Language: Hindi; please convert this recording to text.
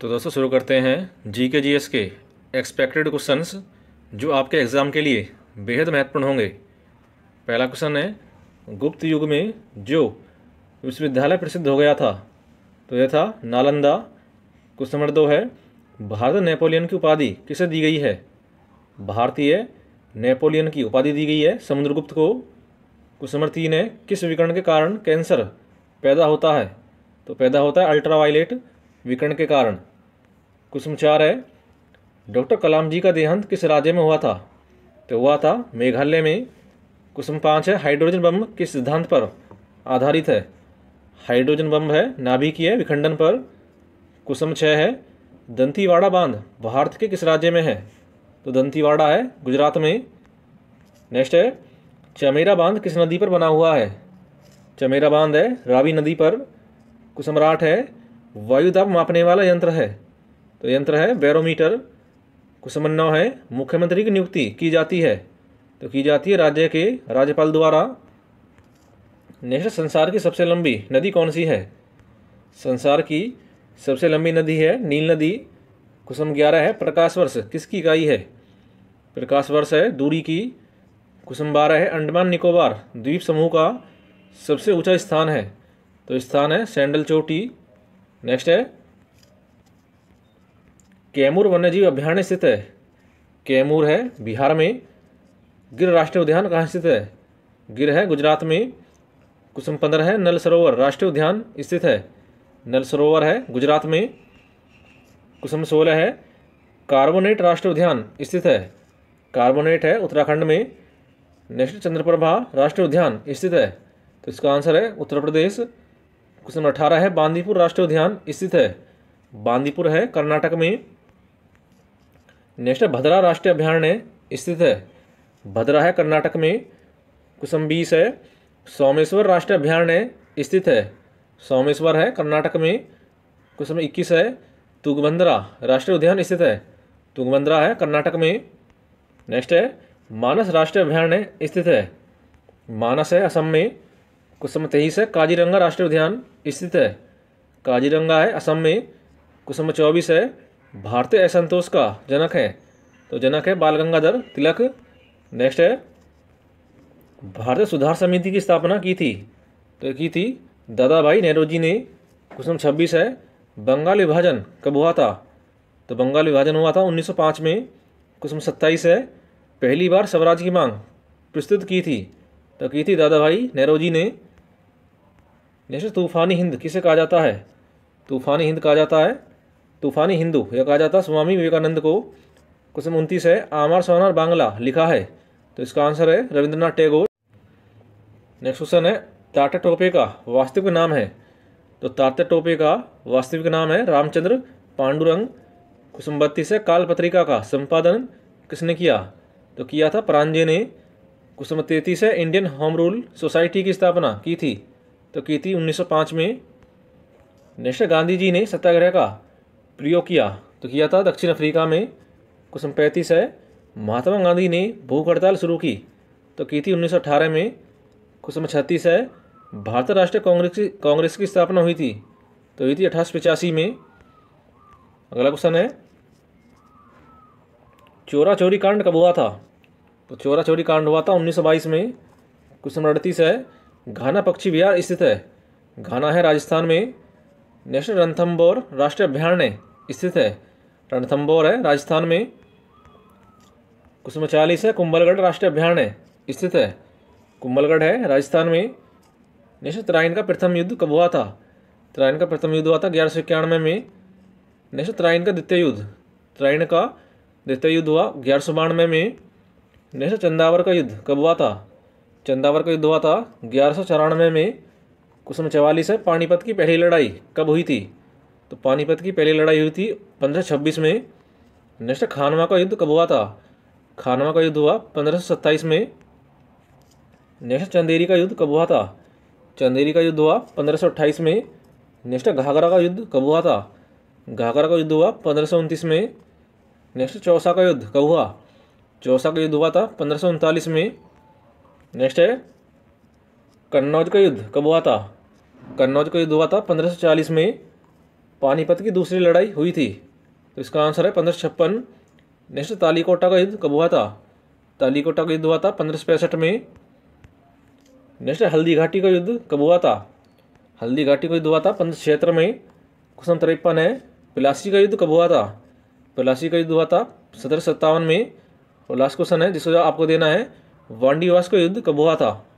तो दोस्तों शुरू करते हैं जी के जी एस के एक्सपेक्टेड क्वेश्चंस जो आपके एग्ज़ाम के लिए बेहद महत्वपूर्ण होंगे पहला क्वेश्चन है गुप्त युग में जो विश्वविद्यालय प्रसिद्ध हो गया था तो यह था नालंदा क्वेश्चन नंबर दो है भारत नेपोलियन की उपाधि किसे दी गई है भारतीय नेपोलियन की उपाधि दी गई है समुद्रगुप्त को क्वेश्चन नंबर तीन है किस विकरण के कारण कैंसर पैदा होता है तो पैदा होता है अल्ट्रावायलेट विकरण के कारण चार है डॉक्टर कलाम जी का देहांत किस राज्य में हुआ था तो हुआ था मेघालय में कुसुम पाँच है हाइड्रोजन बम किस सिद्धांत पर आधारित है हाइड्रोजन बम है नाभिकीय विखंडन पर कुसुम छः है दंतीवाड़ा बांध भारत के किस राज्य में है तो दंतीवाड़ा है गुजरात में नेक्स्ट है चमेरा बांध किस नदी पर बना हुआ है चमेरा बांध है रावी नदी पर कुसमराट है वायुदाब मापने वाला यंत्र है तो यंत्र है बैरोमीटर को समन्वय है मुख्यमंत्री की नियुक्ति की जाती है तो की जाती है राज्य के राज्यपाल द्वारा नेक्स्ट संसार की सबसे लंबी नदी कौन सी है संसार की सबसे लंबी नदी है नील नदी कुसम ग्यारह है प्रकाश वर्ष किसकी इकाई है प्रकाश वर्ष है दूरी की कुसम बारह है अंडमान निकोबार द्वीप समूह का सबसे ऊंचा स्थान है तो स्थान है सैंडल चोटी नेक्स्ट है कैमूर वन्यजीव अभ्यारण्य स्थित है कैमूर है बिहार में गिर राष्ट्रीय उद्यान कहाँ स्थित है गिर है गुजरात में कुसुम पंद्रह है नल सरोवर राष्ट्रीय उद्यान स्थित है नल सरोवर है गुजरात में कुसुम सोलह है कार्बोनेट राष्ट्रीय उद्यान स्थित है कार्बोनेट है उत्तराखंड में नेशनल चंद्रप्रभा राष्ट्रीय उद्यान स्थित है तो इसका आंसर है उत्तर प्रदेश क्वेश्चन अठारह है बांदीपुर राष्ट्रीय उद्यान स्थित है बांदीपुर है कर्नाटक में नेशनल भद्रा राष्ट्रीय अभ्यारण्य स्थित है भद्रा है कर्नाटक में कुसम बीस है सोमेश्वर राष्ट्रीय अभ्यारण्य स्थित है सोमेश्वर है कर्नाटक में कुसम इक्कीस है तुगबंद्रा राष्ट्रीय उद्यान स्थित है तुगबंद्रा है कर्नाटक में नेक्स्ट है मानस राष्ट्रीय अभ्यारण्य स्थित है मानस है असम में कुसम तेईस है काजीरंगा राष्ट्रीय उद्यान स्थित है काजीरंगा है असम में कुसम चौबीस है भारतीय असंतोष का जनक है तो जनक है बाल गंगाधर तिलक नेक्स्ट है भारतीय सुधार समिति की स्थापना की थी तो की थी दादा भाई नेहरू जी ने क्वेश्चन छब्बीस है बंगाल विभाजन कब हुआ था तो बंगाल विभाजन हुआ था 1905 में क्वेश्चन सत्ताईस है पहली बार स्वराज की मांग प्रस्तुत की थी तो की थी दादा भाई नेहरू जी ने नेक्स्ट तूफानी हिंद किसे कहा जाता है तूफानी हिंद कहा जाता है तूफानी हिंदू यह कहा जाता स्वामी विवेकानंद को क्वेश्चन उनतीस है आमार सोनार बांग्ला लिखा है तो इसका आंसर है रविंद्रनाथ टैगोर नेक्स्ट क्वेश्चन है ताटा टोपे का वास्तविक नाम है तो ताता टोपे का वास्तविक नाम है रामचंद्र पांडुरंग क्वेश्चन बत्तीस है काल पत्रिका का संपादन किसने किया तो किया था प्रांजय ने क्वेश्चन तैतीस है इंडियन होम रूल सोसाइटी की स्थापना की थी तो की थी उन्नीस में नेक्स्ट गांधी जी ने सत्याग्रह का प्रयोग किया तो किया था दक्षिण अफ्रीका में कुछ पैंतीस है महात्मा गांधी ने भूख हड़ताल शुरू की तो की थी 1918 में कुछ छत्तीस है भारतीय राष्ट्रीय कांग्रेस की कांग्रेस की स्थापना हुई थी तो हुई थी अठारह पिचासी में अगला क्वेश्चन है चोरा चोरी कांड कब हुआ था तो चोरा चोरी कांड हुआ था 1922 में क्वेश्चन नंबर अड़तीस है घाना पक्षी विहार स्थित है घाना है राजस्थान में नेशनल रंथम्बोर राष्ट्रीय अभ्यारण्य स्थित है रणथम्बोर है राजस्थान में कुसुमचालीस है कुंभलगढ़ राष्ट्रीय अभ्यारण्य स्थित है कुंभलगढ़ है राजस्थान में नेशनल तराइन का प्रथम युद्ध कब हुआ था तराइन का प्रथम युद्ध हुआ था ग्यारह सौ इक्यानवे में नेशनल तराइन का द्वितीय युद्ध तराइन का द्वितीय युद्ध हुआ ग्यारह सौ बानवे में नेशनल चंदावर का युद्ध कब हुआ था चंदावर का युद्ध हुआ था ग्यारह सौ चौरानवे में कुसुम चवालीस है पानीपत की पहली लड़ाई कब हुई थी तो पानीपत की पहली लड़ाई हुई थी पंद्रह छब्बीस में नेक्स्ट खानवा का युद्ध कब हुआ था खानवा का युद्ध हुआ पंद्रह सौ सत्ताईस में नेक्स्ट चंदेरी का युद्ध कब हुआ था चंदेरी का युद्ध हुआ पंद्रह सौ अट्ठाईस में नेक्स्ट घाघरा का युद्ध कब हुआ था घाघरा का युद्ध हुआ पंद्रह सौ उनतीस में नेक्स्ट चौसा का युद्ध कब हुआ चौसा का युद्ध हुआ था पंद्रह सौ उनतालीस में नेक्स्ट है कन्नौज का युद्ध कब हुआ था कन्नौज का युद्ध हुआ था पंद्रह सौ चालीस में पानीपत की दूसरी लड़ाई हुई थी तो इसका आंसर है पंद्रह छप्पन नेक्स्ट तालीकोटा का युद्ध कब हुआ था तालीकोटा का युद्ध हुआ था पंद्रह पैंसठ में नेक्स्ट हल्दी घाटी का युद्ध कब हुआ था हल्दी घाटी का युद्ध हुआ था पंद्रह क्षेत्र में क्वेश्चन तिरपन है प्लासी का युद्ध कब हुआ था प्लासी का युद्ध हुआ था सत्रह सत्तावन में और लास्ट क्वेश्चन है जिसको आपको देना है वांडीवास का युद्ध कब हुआ था